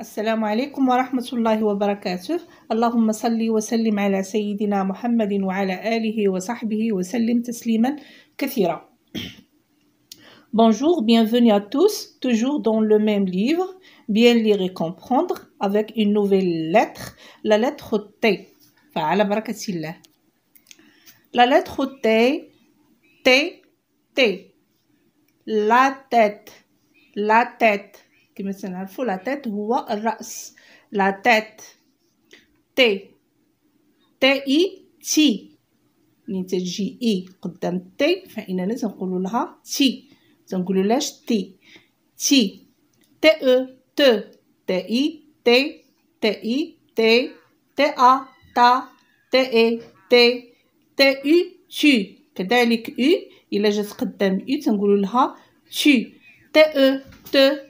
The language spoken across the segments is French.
السلام عليكم ورحمة الله وبركاته اللهم صل وسلم على سيدنا محمد وعلى آله وصحبه وسلم تسليما كثيرا Bonjour, bienvenue à tous, toujours dans le même livre, bien lire et comprendre avec une nouvelle lettre, la lettre T. فعلى بركة الله. La lettre T, T, T. La tête, la tête. كما سنعرفوا لا تيت هو الراس لا تيت تي تي اي تي منين يعني جي اي قدام تي فاننا تنقولوا لها تي تنقولوا لاش تي تي تي او تو تي اي تي تي اي تي تي ا تا تي اي تي تي او تي كذلك او الا جات قدام او تنقولوا لها تي تي او تو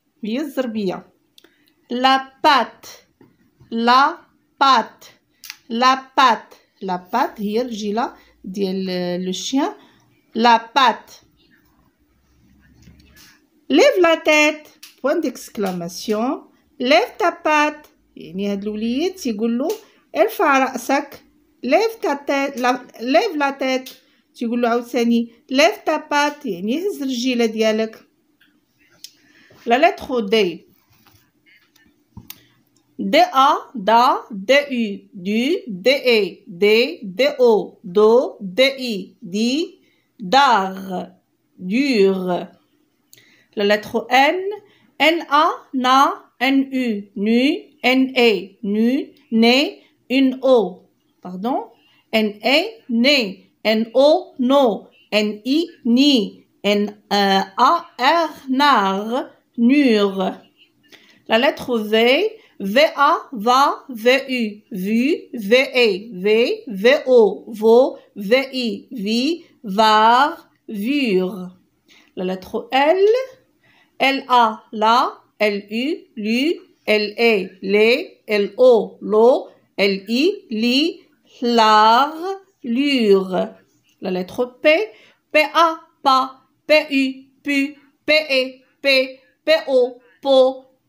هي الزربيه لا بات لا بات لا بات لا بات هي الرجيله ديال لو شيان لا بات ليف لا تيت بوان ديكسكلاماسيون ليف تا بات يعني هاد الوليد تيقول له ارفع راسك ليف تا تيت ليف لا تيت تيقول له عاوتاني ليف تا بات يعني هز الرجيله ديالك La lettre D. D-A, DA, D-U, DU, D-E, D, D-O, e, DO, D-I, DI, DAR, DUR. La lettre N. N-A, NA, N-U, NU, N-E, NU, NE, une O. Pardon N-E, NE, N-O, NO, N-I, NI, N-A, euh, R, NAR, mur. La lettre V, VA, va, VU, V VE, V, VO, V VI, e, vi, var, vur. La lettre L, LA, la, LU, lu, LE, les, LO, L LI, li, lar, lure. La lettre P, PA, pa, PU, pu, PE, p PO, PO,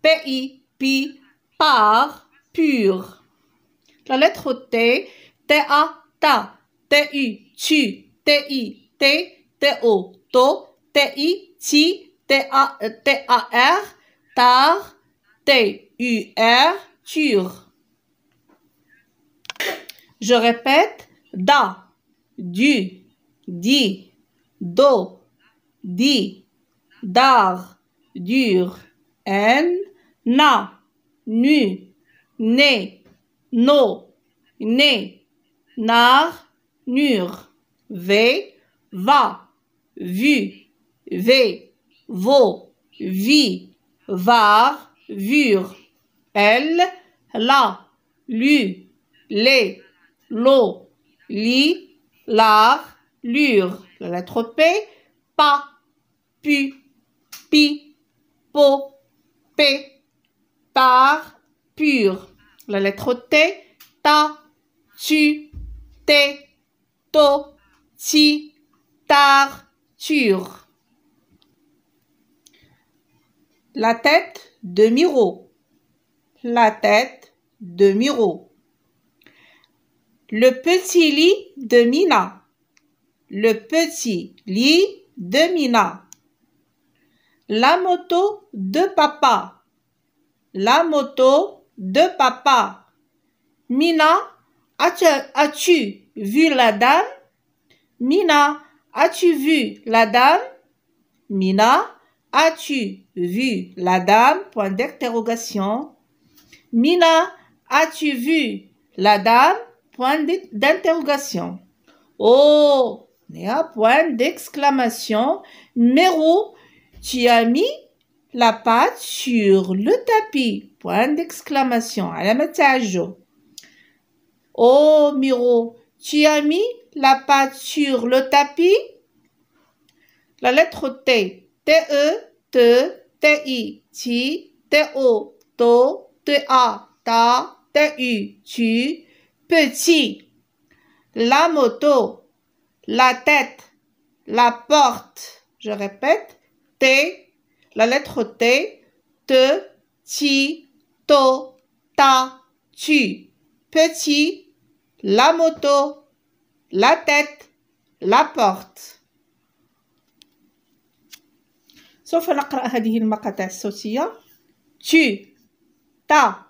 PI, PI, par, pur. La lettre T, TA, TA, TU, TU, TI, T, TO, TO, TI, TI, TAR, TAR, TUR, TUR. Je répète, da, du, di, do, di, dar, dur, n, na, nu, né, no, né, nar, nur, v, va, vu, v, vo, vi, var, vur, elle, la, lu, les, lo, li, lar, lur, la lettre P, pa, pu, pi po, p, par, pur. La lettre T, ta, tu, té, to, si, tar, tur. La tête de Miro. La tête de Miro. Le petit lit de Mina. Le petit lit de Mina. La moto de papa. La moto de papa. Mina, as-tu vu la dame? Mina, as-tu vu la dame? Mina, as-tu vu la dame? Point d'interrogation. Mina, as-tu vu la dame? Point d'interrogation. Oh, point d'exclamation. Mero, tu as mis la pâte sur le tapis. Point d'exclamation. Oh, Miro, tu as mis la pâte sur le tapis? La lettre T. T-E, T, T-I, e T, TO, T-A, TA, T-U, TU, petit. La moto, la tête, la porte. Je répète, T, la lettre T, Te, Ti, To, Ta, Tu. Petit, la moto, la tête, la porte. سوف la هذه المقاطع الصوتية tu ta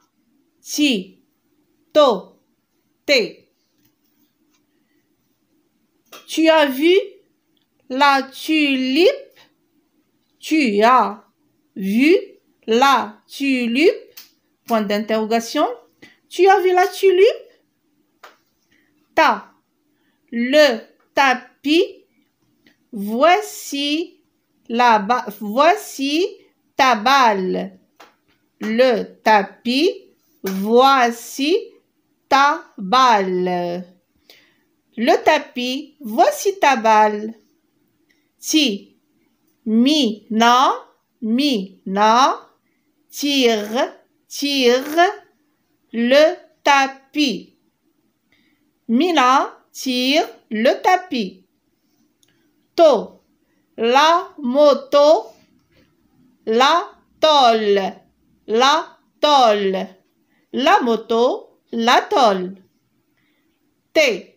ti to t. tu as vu la tulipe tu as vu la tulipe Point d'interrogation. Tu as vu la tulipe Ta. Le tapis. Voici la voici ta balle. Le tapis. Voici ta balle. Le tapis. Voici ta balle. Si mi, na, mi, na, tire, tire, le tapis. Mina tire le tapis. To, la moto, la tolle, la tolle, la moto, la tolle. Te,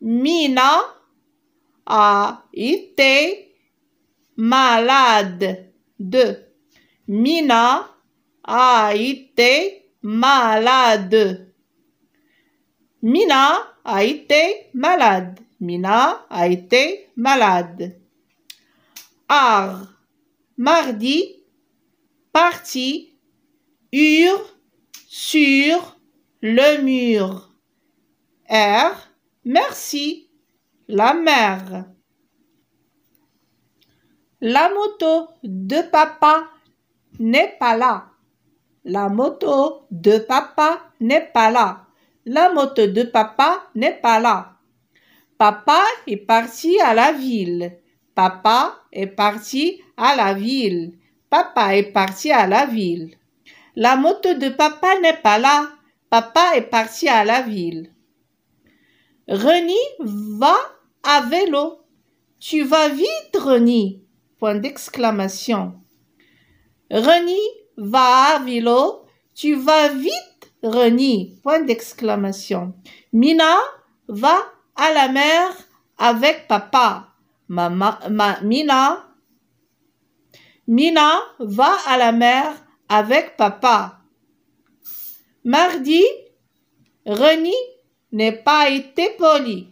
mina, a, it malade. de Mina a été malade. Mina a été malade. Mina a été malade. Ar, mardi, parti, Ur. sur le mur. R, merci, la mère. La moto de papa n'est pas là. La moto de papa n'est pas là. La moto de papa n'est pas là. Papa est parti à la ville. Papa est parti à la ville. Papa est parti à la ville. La moto de papa n'est pas là. Papa est parti à la ville. Reni va à vélo. Tu vas vite, Reni. Point d'exclamation. Reni, va à vilo Tu vas vite, Reni. Point d'exclamation. Mina, va à la mer avec papa. Ma, Mina, Mina va à la mer avec papa. Mardi, Reni n'est pas été poli.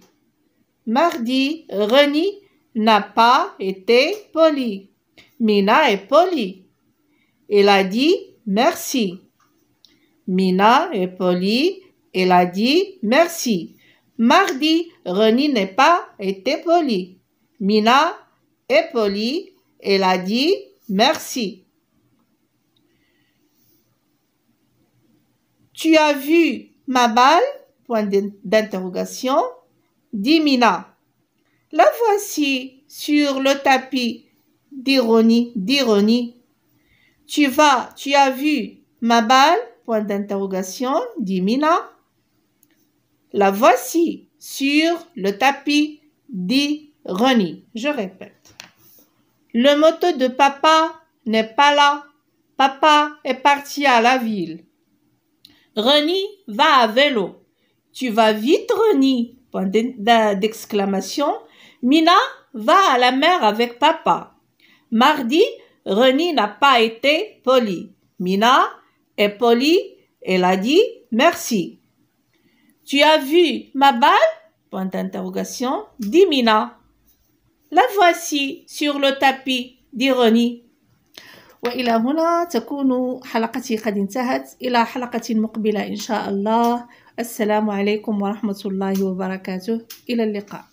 Mardi, Reni n'a pas été poli. Mina est polie. Elle a dit merci. Mina est polie. Elle a dit merci. Mardi, Reni n'est pas été poli. Mina est polie. Elle a dit merci. Tu as vu ma balle Point d'interrogation. Dit Mina. La voici sur le tapis d'ironie, d'ironie. Tu vas, tu as vu ma balle Point d'interrogation, dit Mina. La voici sur le tapis dit Reni. Je répète. Le moto de papa n'est pas là. Papa est parti à la ville. Reni va à vélo. Tu vas vite, Reni. Point d'exclamation. Mina va à la mer avec papa. Mardi, Reni n'a pas été poli. Mina est polie. Elle a dit merci. Tu as vu ma balle Point d'interrogation. Dit Mina. La voici sur le tapis, dit Reni. وإلى هنا تكون حلقتي قد انتهت إلى حلقة مقبلة إن شاء الله السلام عليكم ورحمه الله وبركاته إلى اللقاء